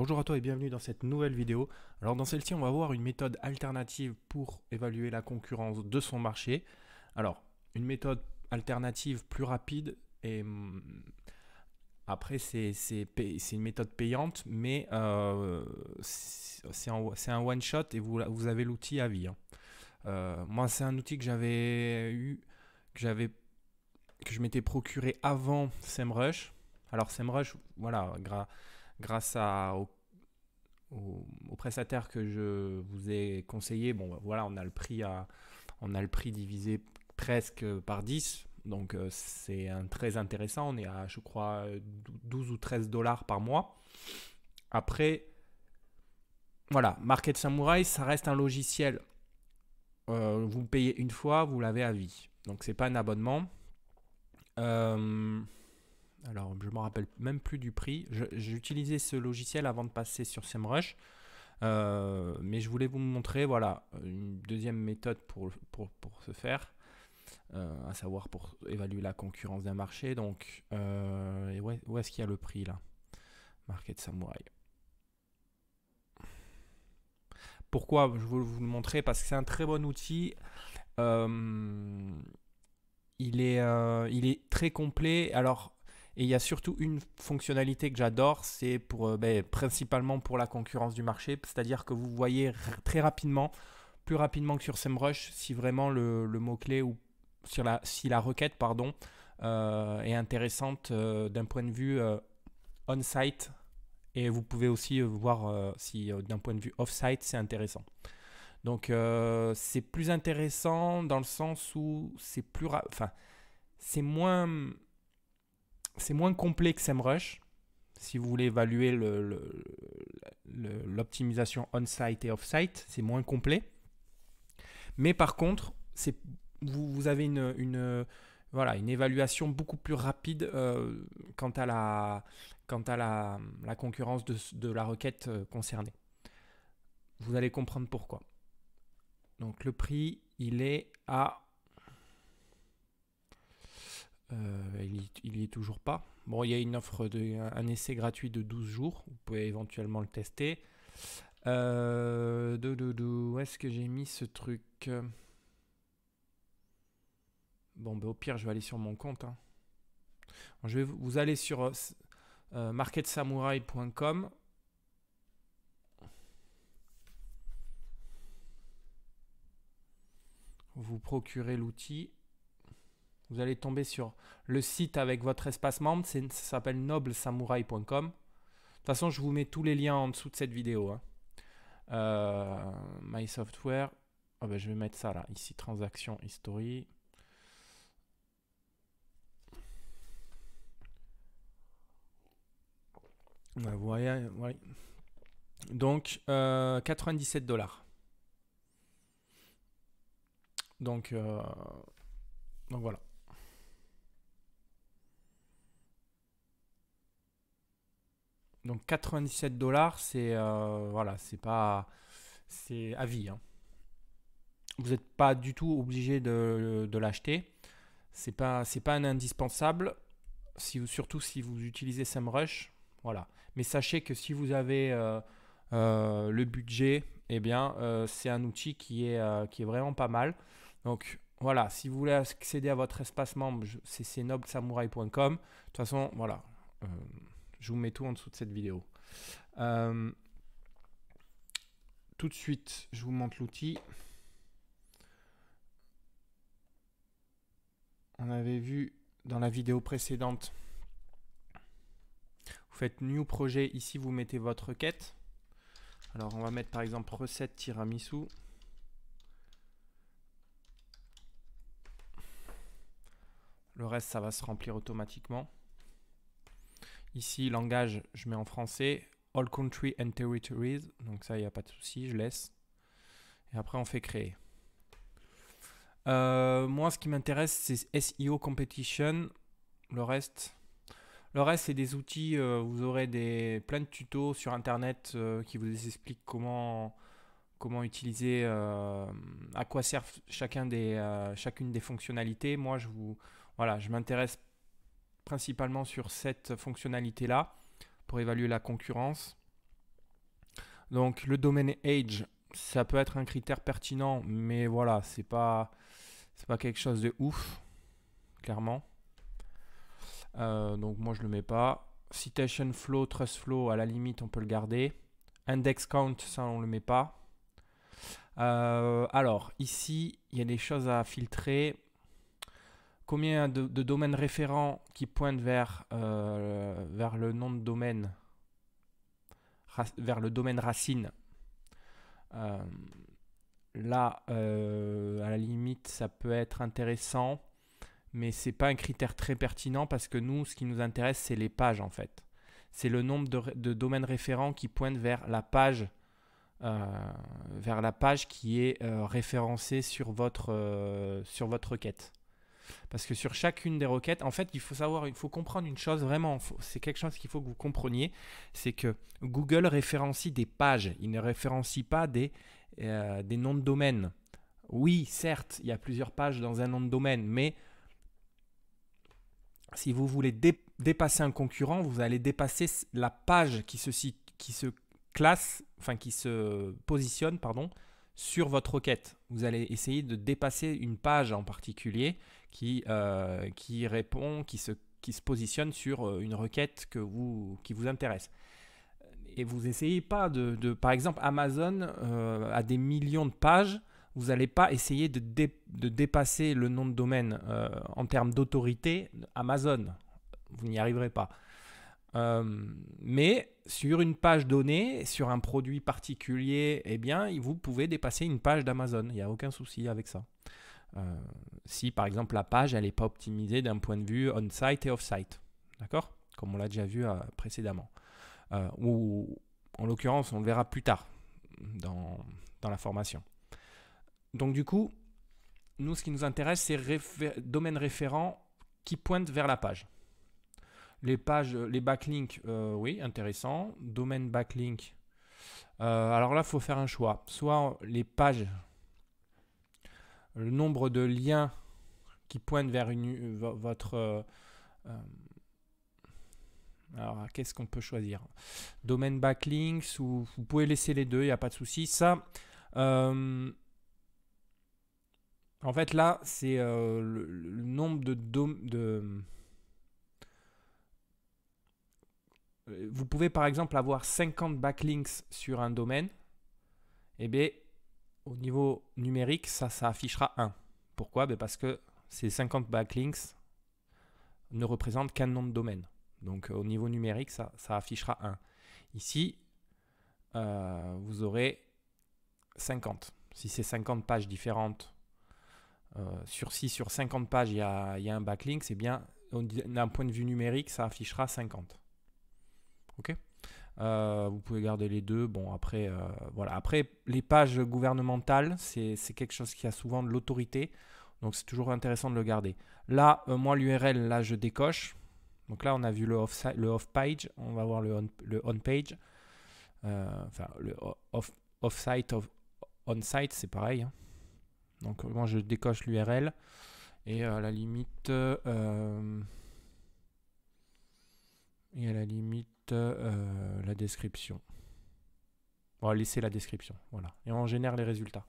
Bonjour à toi et bienvenue dans cette nouvelle vidéo. Alors dans celle-ci, on va voir une méthode alternative pour évaluer la concurrence de son marché. Alors, une méthode alternative plus rapide et hum, après c'est une méthode payante, mais euh, c'est un one shot et vous, vous avez l'outil à vie. Hein. Euh, moi, c'est un outil que j'avais eu, que j'avais, que je m'étais procuré avant SEMrush. Alors SEMrush, voilà, grâce grâce aux, prestataires que je vous ai conseillés, bon, bah, voilà, on a le prix, on a le prix divisé presque par 10. Donc euh, c'est très intéressant. On est à, je crois, 12 ou 13 dollars par mois. Après, voilà, Market Samurai, ça reste un logiciel. Euh, vous payez une fois, vous l'avez à vie. Donc c'est pas un abonnement. Euh, alors, je ne me rappelle même plus du prix. J'utilisais ce logiciel avant de passer sur SEMrush. Euh, mais je voulais vous montrer voilà, une deuxième méthode pour, pour, ce faire, euh, à savoir pour évaluer la concurrence d'un marché. Donc, euh, où est-ce qu'il y a le prix là Market Samurai. Pourquoi je veux vous le montrer Parce que c'est un très bon outil. il, est, il est très complet. Alors, et il y a surtout une fonctionnalité que j'adore, c'est pour, euh, ben, principalement pour la concurrence du marché, c'est-à-dire que vous voyez très rapidement, plus rapidement que sur SEMrush, si vraiment le, mot-clé ou si la requête pardon, euh, est intéressante euh, d'un point de vue on-site. Et vous pouvez aussi voir si d'un point de vue off-site, c'est intéressant. Donc c'est plus intéressant dans le sens où c'est plus... Enfin, c'est moins c'est moins complet que SEMrush. Si vous voulez évaluer l'optimisation on-site et off-site, c'est moins complet. Mais par contre, vous, avez une, évaluation beaucoup plus rapide euh, quant à la, concurrence de, de, la requête euh, concernée. Vous allez comprendre pourquoi. Donc le prix, il est à euh, il, n'y est toujours pas. Bon, il y a une offre, de, un, essai gratuit de 12 jours. Vous pouvez éventuellement le tester. Euh, où est-ce que j'ai mis ce truc Bon, ben, au pire, je vais aller sur mon compte. Hein. je vais vous, allez sur euh, marketsamurai.com. Vous procurez l'outil. Vous allez tomber sur le site avec votre espace membre, ça s'appelle noblesamouraï.com. De toute façon, je vous mets tous les liens en dessous de cette vidéo. Hein. Euh, my Software, ah ben, je vais mettre ça là, ici, transaction history. Donc, 97 euh, dollars. Donc, euh, donc voilà. Donc 97 dollars, c'est euh, voilà, c'est pas c'est à vie. Hein. Vous n'êtes pas du tout obligé de, l'acheter. C'est pas c'est pas un indispensable. Si vous, surtout si vous utilisez SEMrush, voilà. Mais sachez que si vous avez euh, euh, le budget, eh bien c'est un outil qui est qui est vraiment pas mal. Donc voilà, si vous voulez accéder à votre espace membre, c'est noblesamouraï.com De toute façon, voilà je vous mets tout en dessous de cette vidéo. Euh, tout de suite, je vous montre l'outil. On avait vu dans la vidéo précédente, vous faites New Projet, ici vous mettez votre requête. Alors on va mettre par exemple recette tiramisu. Le reste, ça va se remplir automatiquement. Ici, langage, je mets en français. All country and territories. Donc ça, il n'y a pas de souci, je laisse. Et après, on fait créer. Euh, moi, ce qui m'intéresse, c'est SEO Competition. Le reste, le reste c'est des outils. Euh, vous aurez des, plein de tutos sur Internet euh, qui vous expliquent comment, comment utiliser, à quoi servent chacun des, chacune des fonctionnalités. Moi, je vous, voilà, je m'intéresse principalement sur cette fonctionnalité-là pour évaluer la concurrence. Donc le domaine age, ça peut être un critère pertinent, mais voilà, c'est pas c'est pas quelque chose de ouf, clairement. Euh, donc moi je le mets pas. Citation flow, trust flow, à la limite on peut le garder. Index count, ça on le met pas. Euh, alors ici il y a des choses à filtrer combien de, domaines référents qui pointent vers, euh, vers le nom de domaine, vers le domaine racine. Euh, là, euh, à la limite, ça peut être intéressant, mais ce n'est pas un critère très pertinent parce que nous, ce qui nous intéresse, c'est les pages en fait. C'est le nombre de, domaines référents qui pointent vers la page, vers la page qui est référencée sur votre, sur votre requête parce que sur chacune des requêtes, en fait, il faut savoir, il faut comprendre une chose vraiment, c'est quelque chose qu'il faut que vous compreniez, c'est que Google référencie des pages, il ne référencie pas des, euh, noms de domaine. Oui, certes, il y a plusieurs pages dans un nom de domaine, mais si vous voulez dépasser un concurrent, vous allez dépasser la page qui se, classe, enfin qui se positionne, pardon, sur votre requête. Vous allez essayer de dépasser une page en particulier qui, euh, qui répond, qui se, qui se positionne sur euh, une requête que vous, qui vous intéresse. Et vous essayez pas de, de par exemple, Amazon euh, a des millions de pages. Vous n'allez pas essayer de, de, dépasser le nom de domaine en termes d'autorité Amazon. Vous n'y arriverez pas. mais sur une page donnée, sur un produit particulier, eh bien, vous pouvez dépasser une page d'Amazon. Il n'y a aucun souci avec ça. Euh, si par exemple la page elle n'est pas optimisée d'un point de vue on-site et off-site, d'accord Comme on l'a déjà vu euh, précédemment. Euh, ou en l'occurrence, on le verra plus tard dans, la formation. Donc du coup, nous, ce qui nous intéresse, c'est domaine référent qui pointe vers la page. Les pages, les backlinks, oui, intéressant. Domaine backlink. alors là, il faut faire un choix. Soit les pages le nombre de liens qui pointent vers une, votre... Euh, euh, alors, qu'est-ce qu'on peut choisir Domaine backlinks ou vous pouvez laisser les deux, il n'y a pas de souci. Ça, euh, en fait, là, c'est le, nombre de, de, Vous pouvez par exemple avoir 50 backlinks sur un domaine. Et eh bien, au niveau numérique, ça, ça affichera 1. Pourquoi ben Parce que ces 50 backlinks ne représentent qu'un nom de domaine. Donc euh, au niveau numérique, ça, ça affichera 1. Ici, euh, vous aurez 50. Si c'est 50 pages différentes, euh, sur si sur 50 pages il y a, y a, un backlink, c'est bien, d'un point de vue numérique, ça affichera 50. OK euh, vous pouvez garder les deux. Bon, après, euh, voilà. Après, les pages gouvernementales, c'est quelque chose qui a souvent de l'autorité. Donc, c'est toujours intéressant de le garder. Là, euh, moi, l'URL, là, je décoche. Donc là, on a vu le off-page. Le off page on va voir le on-page. enfin, le off-site, off site of on site c'est pareil. Hein. Donc, moi, je décoche l'URL. Et à la limite... et à la limite... Euh, la description. On va laisser la description, voilà. Et on génère les résultats.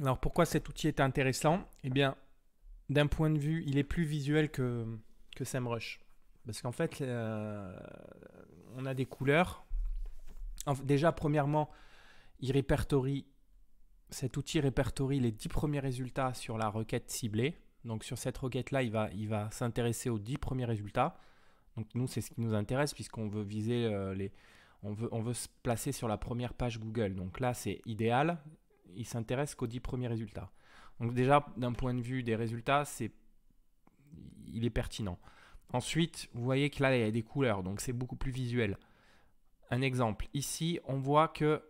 Alors pourquoi cet outil est intéressant Eh bien, d'un point de vue, il est plus visuel que, que SEMrush. Parce qu'en fait, euh, on a des couleurs. déjà, premièrement, il répertorie, cet outil répertorie les 10 premiers résultats sur la requête ciblée. Donc sur cette requête-là, il va, il va s'intéresser aux 10 premiers résultats. Donc nous, c'est ce qui nous intéresse puisqu'on veut viser euh, les... On veut, on veut se placer sur la première page Google. Donc là, c'est idéal. Il s'intéresse qu'aux 10 premiers résultats. Donc déjà, d'un point de vue des résultats, c'est il est pertinent. Ensuite, vous voyez que là, il y a des couleurs, donc c'est beaucoup plus visuel. Un exemple, ici, on voit que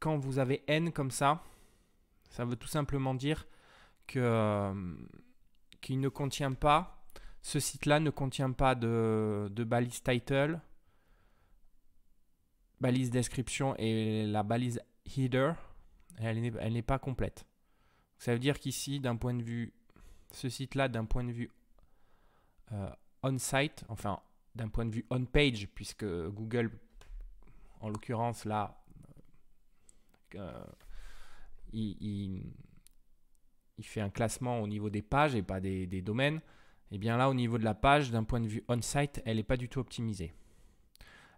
quand vous avez N comme ça, ça veut tout simplement dire que, euh, qu'il ne contient pas, ce site-là ne contient pas de, balise title, balise description et la balise header, elle n'est, pas complète. Ça veut dire qu'ici, d'un point de vue, ce site-là, d'un point de vue euh, on-site, enfin d'un point de vue on-page, puisque Google, en l'occurrence là, euh, il, il fait un classement au niveau des pages et pas des, domaines, et eh bien là, au niveau de la page, d'un point de vue on-site, elle n'est pas du tout optimisée.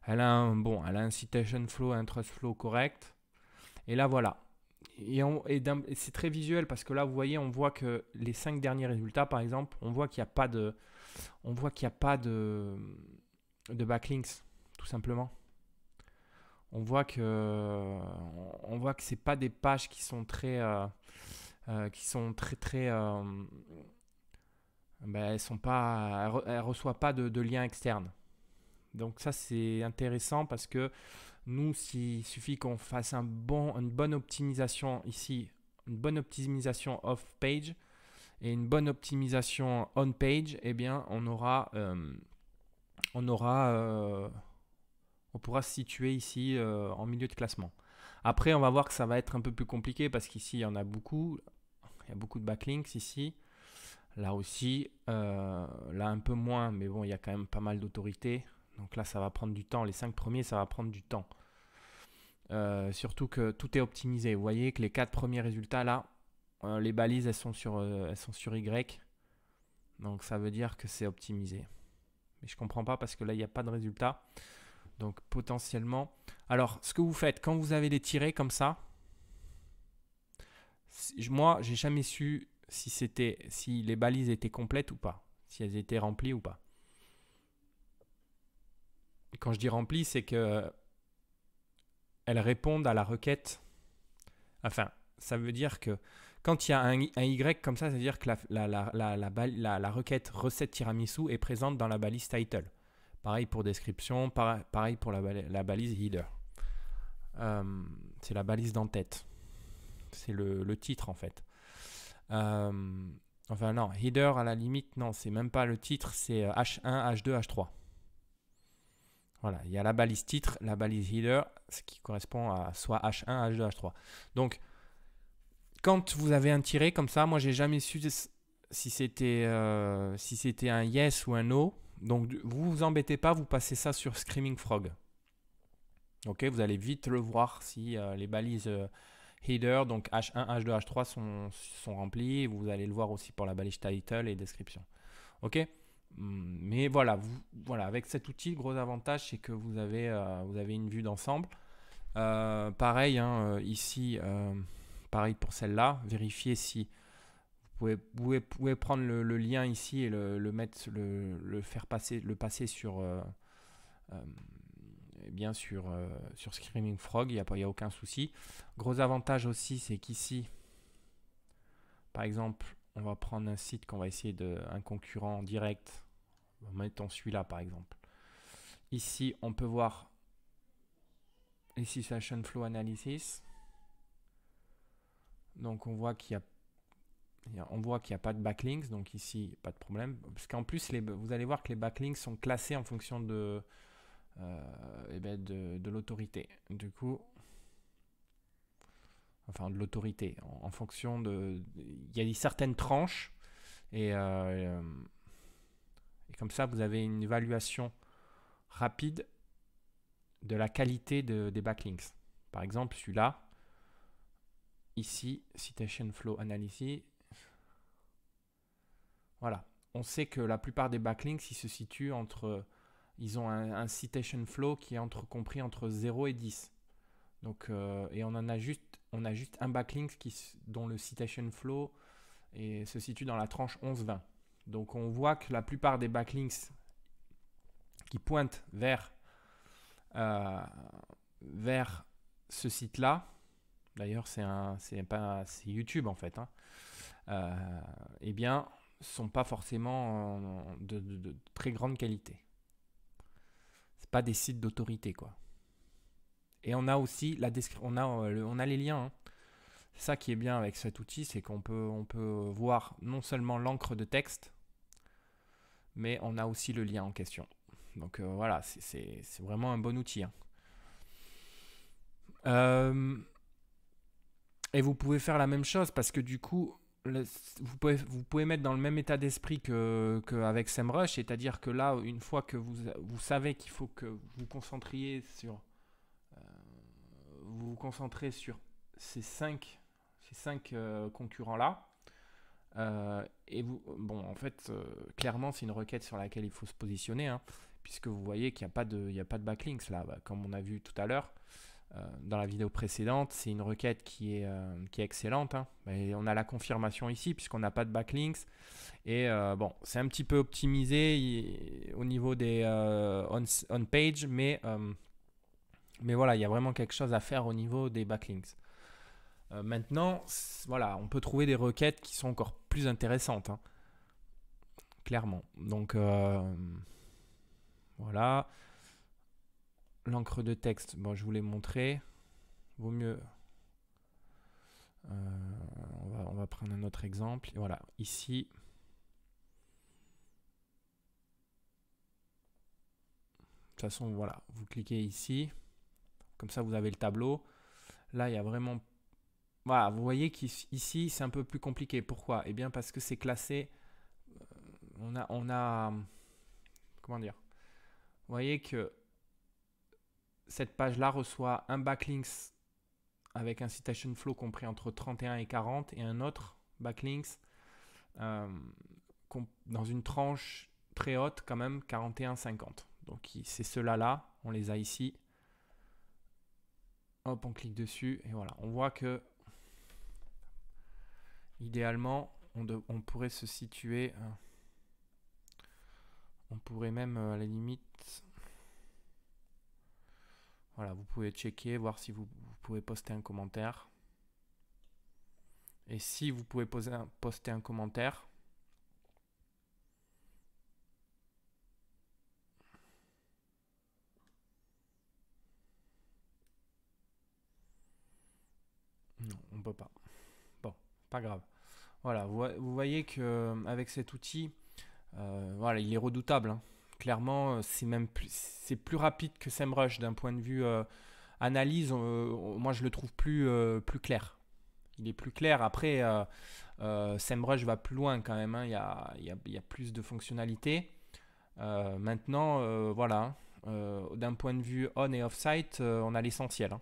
Elle a un, bon, elle a citation flow, un trust flow correct. Et là, voilà. Et, c'est très visuel parce que là, vous voyez, on voit que les cinq derniers résultats, par exemple, on voit qu'il n'y a pas de, on voit qu'il a pas de, backlinks, tout simplement. On voit que, on voit que c'est pas des pages qui sont très, euh, euh, qui sont très très... Euh, ben, elles sont pas, elles reçoivent pas de, de lien externe. Donc ça c'est intéressant parce que nous, s'il suffit qu'on fasse un bon, une bonne optimisation ici, une bonne optimisation off-page et une bonne optimisation on-page, eh bien on aura, euh, on aura, on pourra se situer ici en milieu de classement. Après, on va voir que ça va être un peu plus compliqué parce qu'ici, il y en a beaucoup. Il y a beaucoup de backlinks ici. Là aussi, euh, là un peu moins, mais bon, il y a quand même pas mal d'autorité. Donc là, ça va prendre du temps. Les cinq premiers, ça va prendre du temps. Euh, surtout que tout est optimisé. Vous voyez que les quatre premiers résultats, là, euh, les balises, elles sont, sur, elles sont sur Y. Donc ça veut dire que c'est optimisé. Mais je comprends pas parce que là, il n'y a pas de résultat. Donc potentiellement... Alors, ce que vous faites, quand vous avez des tirés comme ça, moi, j'ai jamais su si c'était si les balises étaient complètes ou pas, si elles étaient remplies ou pas. quand je dis remplies, c'est que elles répondent à la requête. Enfin, ça veut dire que quand il y a un, Y comme ça, cest veut dire que la, la, la, requête recette tiramisu est présente dans la balise title. Pareil pour description, pareil pour la, balise header. Euh, c'est la balise d'en-tête. C'est le, titre en fait. Euh, enfin non, header à la limite, non, c'est même pas le titre, c'est H1, H2, H3. Voilà, il y a la balise titre, la balise header, ce qui correspond à soit H1, H2, H3. Donc, quand vous avez un tiré comme ça, moi j'ai jamais su si c'était euh, si c'était un yes ou un no. Donc vous vous embêtez pas, vous passez ça sur Screaming Frog. Ok, vous allez vite le voir si euh, les balises header, donc H1, H2, H3 sont, sont remplis. Vous allez le voir aussi pour la balise title et description. Ok mais voilà, vous, voilà, avec cet outil, gros avantage, c'est que vous avez, euh, vous avez une vue d'ensemble. Euh, pareil, hein, euh, ici, pareil pour celle-là, vérifiez si vous pouvez, pouvez, prendre le, le, lien ici et le, le mettre, le, le, faire passer, le passer sur bien sur, euh, sur Screaming Frog, il n'y a, a aucun souci. Gros avantage aussi, c'est qu'ici, par exemple, on va prendre un site qu'on va essayer de un concurrent direct. Mettons celui-là par exemple. Ici, on peut voir ici Session Flow Analysis. Donc on voit qu'il y on voit qu'il n'y a pas de backlinks, donc ici, pas de problème. Parce qu'en plus, les, vous allez voir que les backlinks sont classés en fonction de, euh, eh ben de, l'autorité. Du coup, enfin de l'autorité, en, fonction de... Il y a certaines tranches, et, euh, et, comme ça, vous avez une évaluation rapide de la qualité des backlinks. Par exemple, celui-là, ici, Citation Flow Analysis, voilà. On sait que la plupart des backlinks, ils se situent entre ils ont un, citation flow qui est entre, compris entre 0 et 10. Donc, euh, et on en a juste, on a juste un backlink qui, dont le citation flow est, se situe dans la tranche 11-20. Donc on voit que la plupart des backlinks qui pointent vers, euh, vers ce site-là, d'ailleurs c'est un, pas, YouTube en fait, hein, euh, eh bien, sont pas forcément de très grande qualité pas des sites d'autorité, quoi. Et on a aussi la on euh, on a les liens. Hein. Ça qui est bien avec cet outil, c'est qu'on peut, on peut voir non seulement l'encre de texte, mais on a aussi le lien en question. Donc euh, voilà, c'est vraiment un bon outil. Hein. Euh, et vous pouvez faire la même chose parce que du coup, vous, pouvez, mettre dans le même état d'esprit qu'avec que, SEMrush, c'est-à-dire que là, une fois que vous, savez qu'il faut que vous concentriez sur, euh, vous, vous sur ces cinq, ces cinq euh, concurrents-là, euh, et vous, bon, en fait, clairement, c'est une requête sur laquelle il faut se positionner, hein, puisque vous voyez qu'il n'y a, pas de, a pas de backlinks là, comme on a vu tout à l'heure. Euh, dans la vidéo précédente, c'est une requête qui est, euh, qui est excellente. Et hein. on a la confirmation ici puisqu'on n'a pas de backlinks. Et euh, bon, c'est un petit peu optimisé au niveau des on-page, mais, mais voilà, il y a vraiment quelque chose à faire au niveau des backlinks maintenant, voilà, on peut trouver des requêtes qui sont encore plus intéressantes, hein. clairement. Donc voilà l'encre de texte, bon, je vous l'ai montré. Vaut mieux. Euh, on, va, prendre un autre exemple. voilà, ici. De toute façon, voilà, vous cliquez ici. Comme ça, vous avez le tableau. Là, il y a vraiment... Voilà, vous voyez qu'ici, c'est un peu plus compliqué. Pourquoi Eh bien, parce que c'est classé... Euh, on a, on a... Comment dire Vous voyez que cette page-là reçoit un backlinks avec un citation flow compris entre 31 et 40 et un autre backlinks euh, dans une tranche très haute quand même 41-50. Donc c'est ceux là, on les a ici. Hop, on clique dessus et voilà, on voit que idéalement on, pourrait se situer, euh, on pourrait même euh, à la limite voilà, vous pouvez checker, voir si vous, pouvez poster un commentaire. Et si vous pouvez poster un commentaire, Non, on peut pas. Bon, pas grave. Voilà, vous, voyez que euh, avec cet outil, euh, voilà, il est redoutable. Hein clairement, euh, c'est même plus, c'est plus rapide que Semrush d'un point de vue euh, analyse. moi, je le trouve plus, euh, plus clair. Il est plus clair. Après, Semrush va plus loin quand même. Hein. Il, y a, plus de fonctionnalités. maintenant, voilà. d'un point de vue on et off-site, on a l'essentiel. Hein.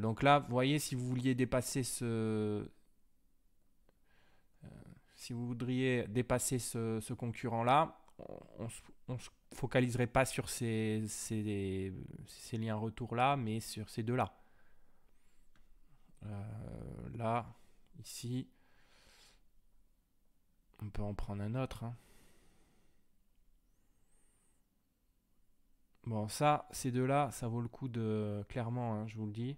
donc là, vous voyez, si vous vouliez dépasser ce, si vous voudriez dépasser ce, concurrent-là, on ne se focaliserait pas sur ces, liens retour-là, mais sur ces deux-là. Euh, là, ici, on peut en prendre un autre. Hein. Bon, ça, ces deux-là, ça vaut le coup de... Clairement, hein, je vous le dis.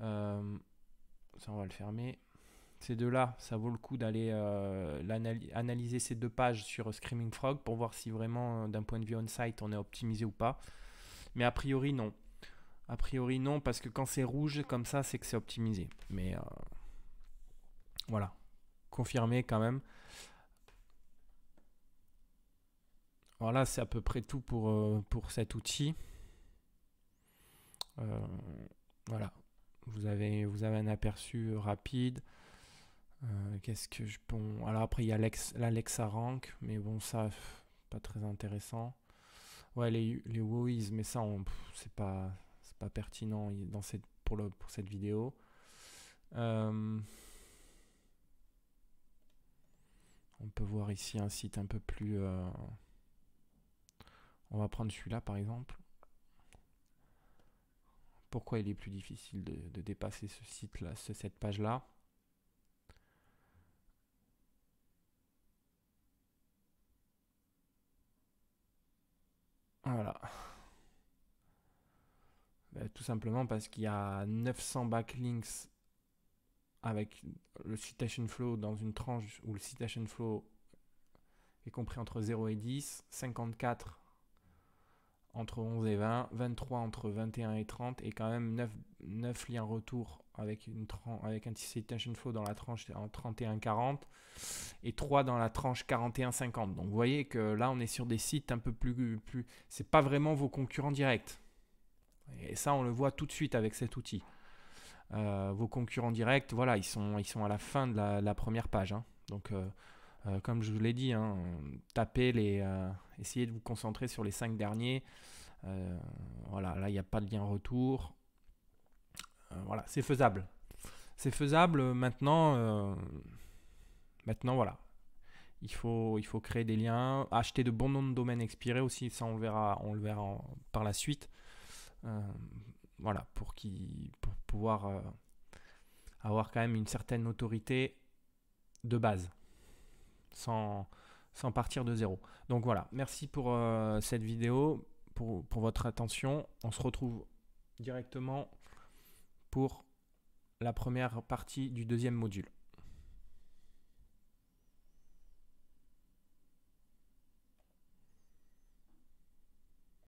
Euh, ça, on va le fermer ces deux-là, ça vaut le coup d'aller euh, analyser ces deux pages sur euh, Screaming Frog pour voir si vraiment, euh, d'un point de vue on-site, on est optimisé ou pas. Mais a priori, non. A priori, non, parce que quand c'est rouge comme ça, c'est que c'est optimisé. Mais voilà, confirmé quand même. Voilà, c'est à peu près tout pour, pour cet outil. voilà, vous avez, vous avez un aperçu rapide. Euh, qu'est-ce que je. Bon, alors après, il y a l'Alexa Rank, mais bon, ça, pas très intéressant. Ouais, les, les mais ça, c'est pas, pas pertinent dans cette, pour, pour cette vidéo. Euh, on peut voir ici un site un peu plus. Euh, on va prendre celui-là par exemple. Pourquoi il est plus difficile de, dépasser ce site-là, cette page-là Voilà. Ben, tout simplement parce qu'il y a 900 backlinks avec le citation flow dans une tranche où le citation flow est compris entre 0 et 10, 54 entre 11 et 20, 23 entre 21 et 30 et quand même 9, 9 liens retour avec, une avec un TC Tension Flow dans la tranche 31-40 et 3 dans la tranche 41-50. Donc vous voyez que là, on est sur des sites un peu plus... plus c'est pas vraiment vos concurrents directs. Et ça, on le voit tout de suite avec cet outil. Euh, vos concurrents directs, voilà, ils sont, ils sont à la fin de la, première page. Hein. Donc, euh, euh, comme je vous l'ai dit, hein, tapez les, essayez de vous concentrer sur les cinq derniers. voilà, là, il n'y a pas de lien retour. Euh, voilà, c'est faisable. C'est faisable euh, maintenant. Euh, maintenant, voilà. Il faut, il faut créer des liens, acheter de bons noms de domaines expirés aussi, ça on le verra, on le verra par la suite. voilà, pour, qui, pour pouvoir avoir quand même une certaine autorité de base, sans, sans partir de zéro. Donc voilà, merci pour cette vidéo, pour, pour votre attention. On se retrouve directement pour la première partie du deuxième module.